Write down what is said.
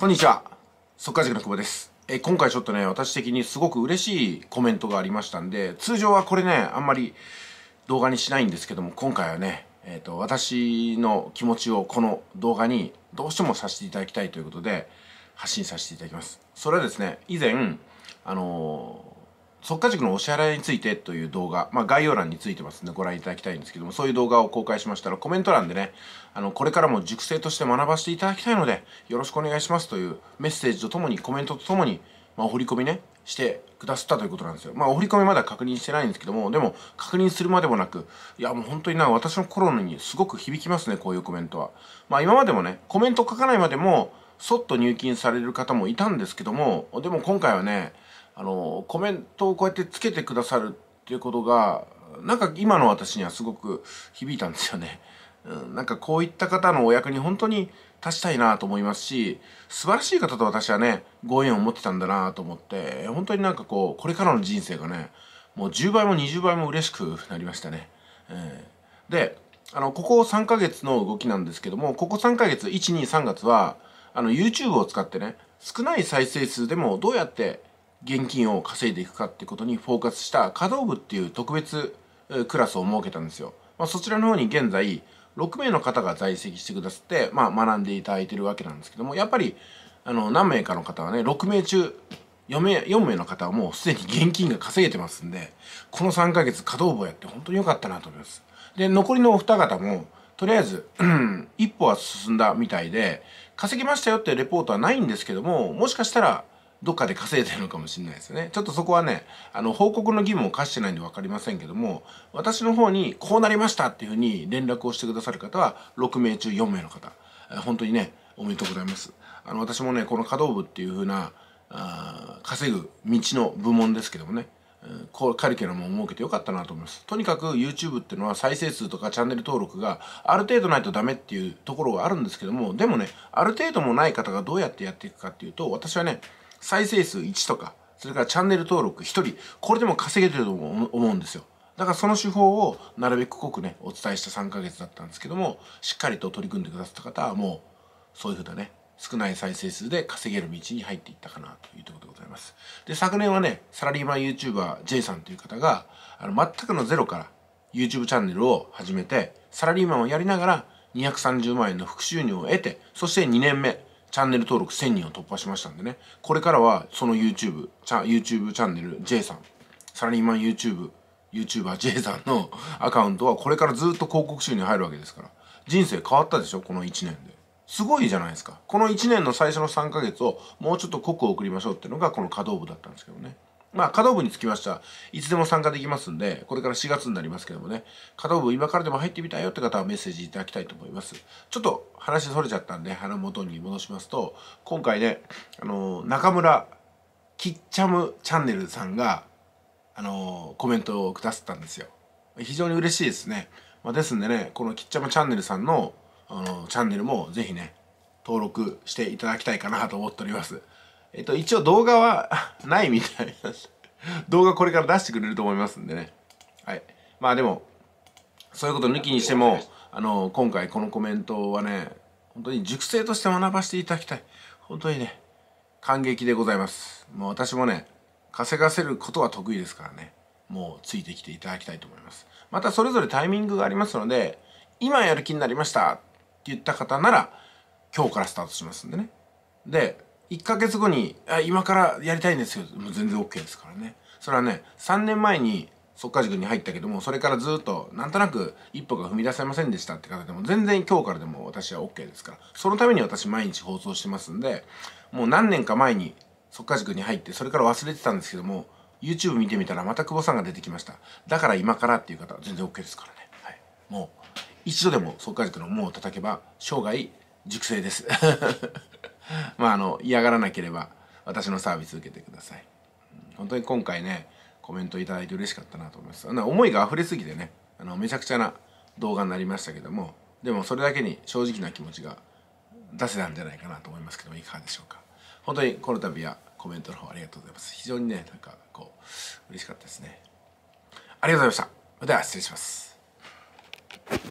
こんにちは。速稼塾の久保です。え、今回ちょっとね、私的にすごく嬉しいコメントがありましたんで、通常はこれね、あんまり動画にしないんですけども、今回はね、えっ、ー、と、私の気持ちをこの動画にどうしてもさせていただきたいということで、発信させていただきます。それはですね、以前、あのー速稼塾のお支払いについてという動画、まあ、概要欄についてますんでご覧いただきたいんですけども、そういう動画を公開しましたらコメント欄でね、あの、これからも塾生として学ばせていただきたいので、よろしくお願いしますというメッセージとともに、コメントとともに、まあ、お振り込みね、してくださったということなんですよ。まあ、お振り込みまだ確認してないんですけども、でも、確認するまでもなく、いや、もう本当にな、私のナにすごく響きますね、こういうコメントは。まあ、今までもね、コメント書かないまでも、そっと入金される方もいたんですけども、でも今回はね、あのコメントをこうやってつけてくださるっていうことがなんか今の私にはすごく響いたんですよね。うん、なんかこういった方のお役に本当に立ちたいなと思いますし素晴らしい方と私はねご縁を持ってたんだなと思って本当になんかこうこれからの人生がねもう10倍も20倍も嬉しくなりましたね。えー、であのここ3ヶ月の動きなんですけどもここ3ヶ月123月はあの YouTube を使ってね少ない再生数でもどうやって現金を稼いでいくかってことにフォーカスした稼働部っていう特別クラスを設けたんですよ。まあ、そちらの方に現在6名の方が在籍してくださって、まあ、学んでいただいてるわけなんですけどもやっぱりあの何名かの方はね6名中4名 ,4 名の方はもうすでに現金が稼げてますんでこの3ヶ月稼働部やって本当に良かったなと思います。で残りのお二方もとりあえず、一歩は進んだみたいで、稼ぎましたよってレポートはないんですけども、もしかしたらどっかで稼いでるのかもしれないですね。ちょっとそこはね、あの、報告の義務を課してないんで分かりませんけども、私の方にこうなりましたっていうふうに連絡をしてくださる方は、6名中4名の方。本当にね、おめでとうございます。あの、私もね、この稼働部っていうふうな、あ稼ぐ道の部門ですけどもね、こうカリキュラムを設けてよかったなと思います。とにかく YouTube っていうのは再生数とかチャンネル登録がある程度ないとダメっていうところはあるんですけども、でもね、ある程度もない方がどうやってやっていくかっていうと、私はね、再生数1とか、それからチャンネル登録1人、これでも稼げてると思うんですよ。だからその手法をなるべく濃くね、お伝えした3ヶ月だったんですけども、しっかりと取り組んでくださった方はもう、そういうふうなね、少ない再生数で稼げる道に入っていったかなというところでございます。で、昨年はね、サラリーマン YouTuber J さんという方が、あの、全くのゼロから YouTube チャンネルを始めて、サラリーマンをやりながら230万円の副収入を得て、そして2年目、チャンネル登録1000人を突破しましたんでね、これからはその YouTube、チャ YouTube チャンネル J さん、サラリーマン YouTube、YouTuber J さんの アカウントはこれからずっと広告収入入るわけですから、人生変わったでしょ、この1年で。すごいじゃないですか。この1年の最初の3ヶ月をもうちょっと濃く送りましょうっていうのがこの稼働部だったんですけどね。まあ、稼働部につきましては、いつでも参加できますんで、これから4月になりますけどもね、稼働部今からでも入ってみたいよって方はメッセージいただきたいと思います。ちょっと話それちゃったんで、花元に戻しますと、今回ね、あの中村キッチャムチャンネルさんが、あのコメントをくださったんですよ。非常に嬉しいですね。まあ、ですんでね、このキッチャムチャンネルさんの、あのチャンネルもぜひね、登録していただきたいかなと思っております。えっと、一応動画は ないみたいな動画これから出してくれると思いますんでね。はい。まあでも、そういうこと抜きにしても、あの、今回このコメントはね、本当に熟成として学ばせていただきたい。本当にね、感激でございます。もう私もね、稼がせることは得意ですからね、もうついてきていただきたいと思います。またそれぞれタイミングがありますので、今やる気になりましたって言った方なら、今日からスタートしますんでね。で、1ヶ月後に、あ、今からやりたいんですよ。もう全然 OK ですからね。それはね、3年前に速化塾に入ったけども、それからずっと、なんとなく一歩が踏み出せませんでしたって方でも、全然今日からでも私は OK ですから。そのために私毎日放送してますんで、もう何年か前に速化塾に入って、それから忘れてたんですけども、YouTube 見てみたらまた久保さんが出てきました。だから今からっていう方は全然 OK ですからね。はい。もう、一度でも速化塾の門を叩けば、生涯熟成です。まああの嫌がらなければ私のサービス受けてください本当に今回ねコメントいただいて嬉しかったなと思います思いが溢れすぎてねあのめちゃくちゃな動画になりましたけどもでもそれだけに正直な気持ちが出せたんじゃないかなと思いますけどもいかがでしょうか本当にこの度はコメントの方ありがとうございます非常にねなんかこう嬉しかったですねありがとうございましたでは失礼します